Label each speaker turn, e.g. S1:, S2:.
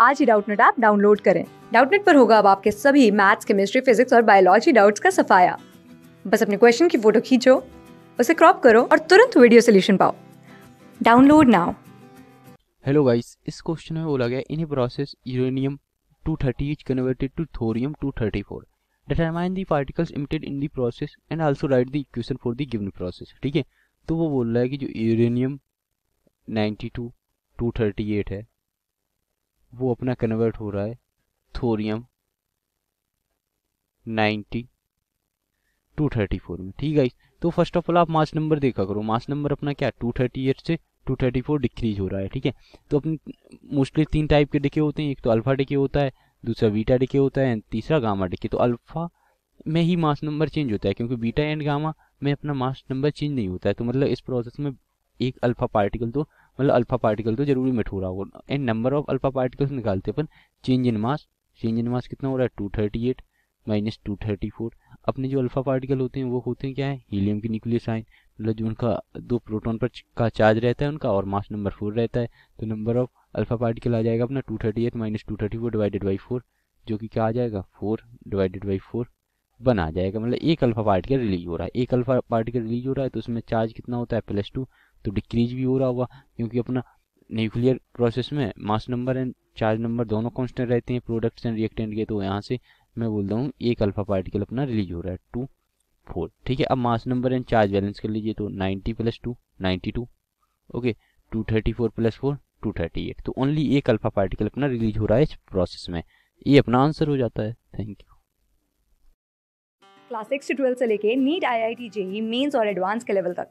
S1: आज ही Doubtnut app download करें डाउटनेट पर होगा अब आपके सभी मैथ्स केमिस्ट्री फिजिक्स और बायोलॉजी डाउट्स का सफाया बस अपने क्वेश्चन की फोटो खींचो उसे क्रॉप करो और तुरंत वीडियो सोल्यूशन पाओ डाउनलोड नाउ
S2: हेलो गाइस इस क्वेश्चन में बोला गया in process uranium 230 is converted to thorium 234 determine the particles emitted in the process and also write the equation for the given process ठीक है तो वो बोल रहा है कि जो यूरेनियम 92 238 है वो अपना कन्वर्ट हो रहा है थोरियम 90 234 में ठीक है तो फर्स्ट ऑफ ऑल आप मास नंबर देखा करो मास नंबर अपना क्या 238 से 234 डिक्रीज हो रहा है ठीक है तो अपने मोस्टली तीन टाइप के डिके होते हैं एक तो अल्फा डिके होता है दूसरा बीटा डिके होता है तीसरा गामा डिके तो अल्फा में ही मास नंबर चेंज होता है क्योंकि बीटा एंड गामा में अपना मास नंबर चेंज नहीं होता है तो मतलब इस प्रोसेस में एक अल्फा पार्टिकल तो मतलब अल्फा पार्टिकल तो जरूरी मिट हो रहा होगा and number of alpha particles निकालते अपन change in mass change in मास कितना हो रहा है two thirty eight minus two thirty four अपने जो अल्फा पार्टिकल होते हैं वो होते हैं क्या है हीलियम के न्यूक्लियस आइन मतलब जो उनका दो प्रोटोन पर का चार्ज रहता है उनका और मास नंबर फोर रहता है तो नंबर ऑफ अल्फा पार्टिकल आ जाएगा अपना two thirty eight minus two thirty four divided by four जो कि क्या आ जाएगा फोर डिवाइडेड बाई फोर बन आ जाएगा मतलब एक अल्फा पार्टिकल रिलीज हो रहा है एक अल्फा पार्टिकल रिलीज हो रहा है तो उसमें चार्ज कितना होता है प्लस टू तो डिक्रीज भी हो रहा होगा क्योंकि अपना न्यूक्लियर प्रोसेस में mass number and charge number दोनों कॉन्स्टेंट रहते हैं प्रोडक्ट्स एंड रिएक्टेंट के तो यहाँ से मैं बोलता हूँ एक अल्फा पार्टिकल अपना रिलीज हो रहा है टू फोर ठीक है अब mass number and charge balance कर लीजिए तो ninety plus two ninety two okay two thirty four plus four two thirty eight तो ओनली एक अल्फा पार्टिकल अपना रिलीज हो रहा है इस प्रोसेस में ये अपना आंसर हो जाता है थैंक यू
S1: क्लास सिक्स से ट्वेल्थ से लेके NEET I I T JEE Mains और एडवांस के लेवल तक